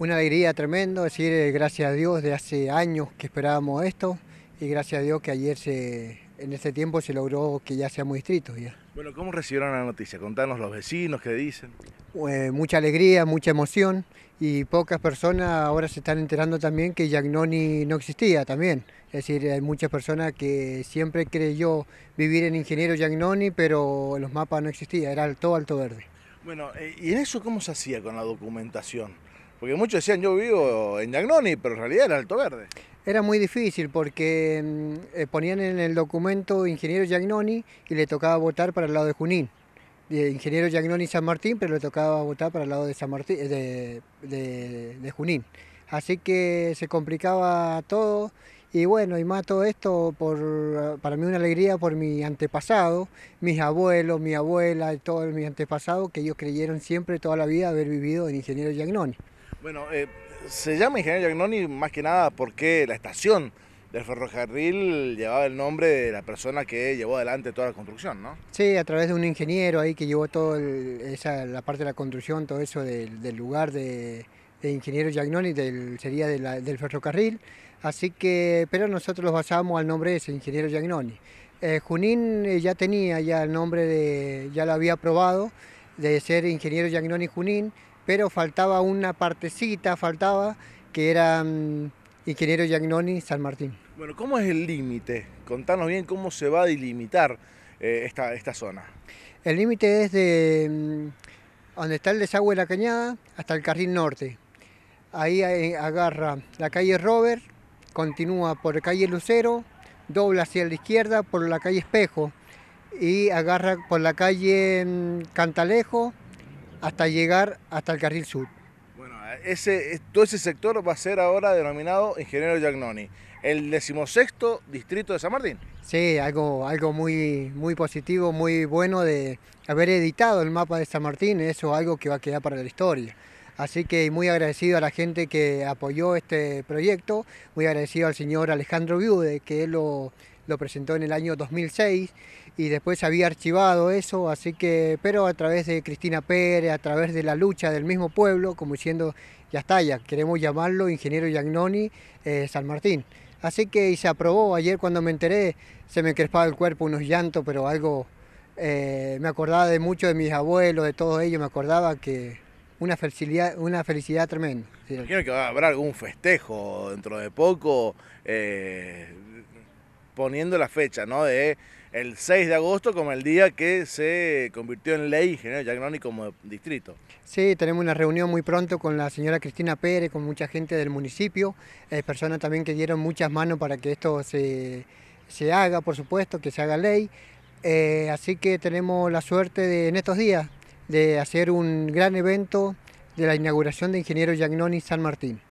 Una alegría tremendo, decir eh, gracias a Dios de hace años que esperábamos esto y gracias a Dios que ayer se, en este tiempo se logró que ya seamos distritos. Ya. Bueno, ¿cómo recibieron la noticia? Contanos los vecinos, ¿qué dicen? Pues, mucha alegría, mucha emoción y pocas personas ahora se están enterando también que Yagnoni no existía también. Es decir, hay muchas personas que siempre creyó vivir en Ingeniero Yagnoni, pero en los mapas no existía, era todo alto verde. Bueno, eh, ¿y en eso cómo se hacía con la documentación? Porque muchos decían, yo vivo en Yagnoni, pero en realidad era Alto Verde. Era muy difícil porque mm, eh, ponían en el documento ingeniero Yagnoni y le tocaba votar para el lado de Junín. ingeniero Yagnoni San Martín, pero le tocaba votar para el lado de San eh, de, Junín. Así que se complicaba todo y bueno, y más todo esto ah, para mí una alegría por mi antepasado, mis abuelos, mi abuela, todos mis antepasados que ellos creyeron siempre toda la vida haber vivido en Ingeniero Yagnoni. Bueno, eh, se llama Ingeniero Yagnoni más que nada porque la estación del ferrocarril llevaba el nombre de la persona que llevó adelante toda la construcción, ¿no? Sí, a través de un ingeniero ahí que llevó toda la parte de la construcción, todo eso del, lugar de, Ingeniero Yagnoni, del, sería del ferrocarril. Así que, pero nosotros lo basábamos al nombre de ese, Ingeniero Yagnoni. Eh, Junín eh, ya tenía ya el nombre de, ya lo había probado de ser Ingeniero Yagnoni Junín, pero faltaba una partecita, faltaba, que era mm, Ingeniero Yagnoni, San Martín. Bueno, ¿cómo es el límite? Contanos bien cómo se va a delimitar eh, esta, esta zona. El límite es de mm, donde está el desagüe de la cañada hasta el carril norte. Ahí eh, agarra la calle Robert, continúa por calle Lucero, dobla hacia la izquierda por la calle Espejo y agarra por la calle mm, Cantalejo hasta llegar hasta el carril sur. Bueno, ese, todo ese sector va a ser ahora denominado Ingeniero Yagnoni, el decimosexto distrito de San Martín. Sí, algo, algo muy, muy positivo, muy bueno de haber editado el mapa de San Martín, eso es algo que va a quedar para la historia. Así que muy agradecido a la gente que apoyó este proyecto, muy agradecido al señor Alejandro Viude, que él lo lo presentó en el año 2006 y después había archivado eso, así que, pero a través de Cristina Pérez, a través de la lucha del mismo pueblo, como diciendo, ya está, ya queremos llamarlo Ingeniero Yagnoni eh, San Martín. Así que y se aprobó, ayer cuando me enteré se me crespaba el cuerpo unos llantos, pero algo, eh, me acordaba de mucho de mis abuelos, de todos ellos, me acordaba que una felicidad, una felicidad tremenda. Imagino que habrá algún festejo dentro de poco. Eh, poniendo la fecha, ¿no? De el 6 de agosto como el día que se convirtió en ley Ingeniero Yagnoni como distrito. Sí, tenemos una reunión muy pronto con la señora Cristina Pérez, con mucha gente del municipio, eh, personas también que dieron muchas manos para que esto se, haga, por supuesto, que se haga ley. Eh, así que tenemos la suerte de, en estos días de hacer un gran evento de la inauguración de Ingeniero Yagnoni San Martín.